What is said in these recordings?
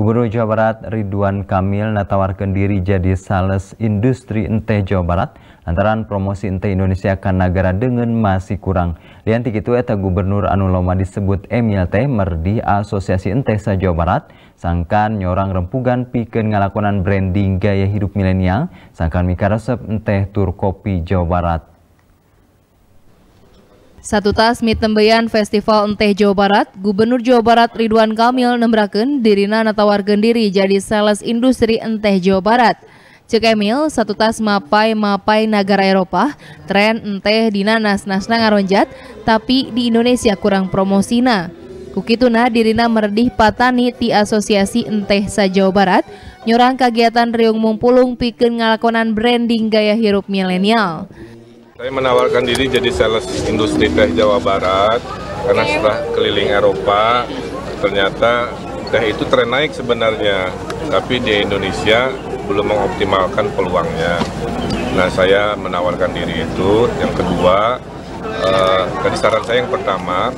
Gubernur Jawa Barat Ridwan Kamil natawarkan diri jadi sales industri ente Jawa Barat lantaran promosi ente Indonesia ke negara dengan masih kurang. Lianti itu eta gubernur anu disebut Emil teh merdi asosiasi ente sa Jawa Barat sangkan nyorang rempugan piken ngalakonan branding gaya hidup milenial sangkan mikaresep ente tur kopi Jawa Barat. Satu tas mie Festival Enteh Jawa Barat, Gubernur Jawa Barat Ridwan Kamil nembraken dirina natawar diri jadi sales industri Enteh Jawa Barat. Cek Emil, satu tas mapai-mapai negara Eropa, tren enteh dina nas-nasna ngaronjat, tapi di Indonesia kurang promosina. Kukituna dirina merdih patani ti asosiasi enteh sa Jawa Barat, nyorang kegiatan Riung Mumpulung pikir ngalakonan branding gaya hirup milenial. Saya menawarkan diri jadi sales industri teh Jawa Barat karena iya. setelah keliling Eropa ternyata teh itu tren naik sebenarnya, tapi di Indonesia belum mengoptimalkan peluangnya. Nah, saya menawarkan diri itu. Yang kedua, eh, saran saya yang pertama,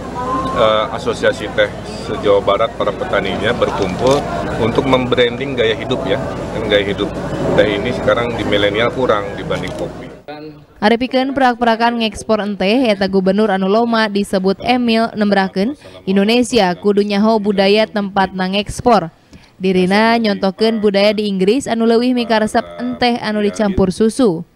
eh, asosiasi teh jawa Barat para petaninya berkumpul untuk membranding gaya hidup ya. Kan gaya hidup teh ini sekarang di milenial kurang dibanding kopi. Arepikan perak-perakan ngekspor enteh eta gubernur anu loma disebut Emil nembraken Indonesia kudu nyaho budaya tempat nang ekspor. Dirina nyontohkan budaya di Inggris anu leuwih mikaresep enteh anu dicampur susu.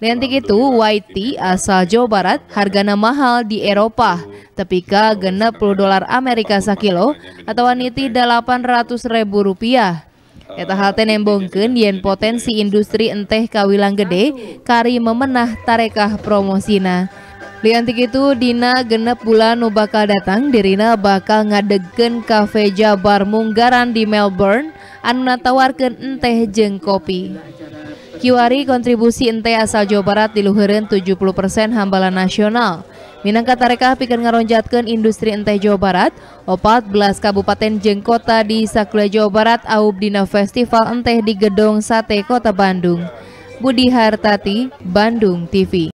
Lianti itu, YT asal Jawa Barat hargana mahal di Eropa, Tapi tepika 60 dolar Amerika sakilo atau niti 800 ribu rupiah. Eta halte nembongkeun yen potensi industri enteh kawilang gede kari memenah tarekah promosina. Liantik itu Dina genep bulan nu bakal datang dirina bakal ngadegen kafe Jabar Munggaran di Melbourne anu natawarkan enteh jeng kopi. Kiwari kontribusi enteh asal Jawa Barat diluhurin 70% hambalan nasional. Minangka tarekah pikir ngeronjatkan industri enteh Jawa Barat, 14 kabupaten Jengkota di Sakula Jawa Barat aub dina festival enteh di Gedong Sate Kota Bandung. Budi Hartati, Bandung TV.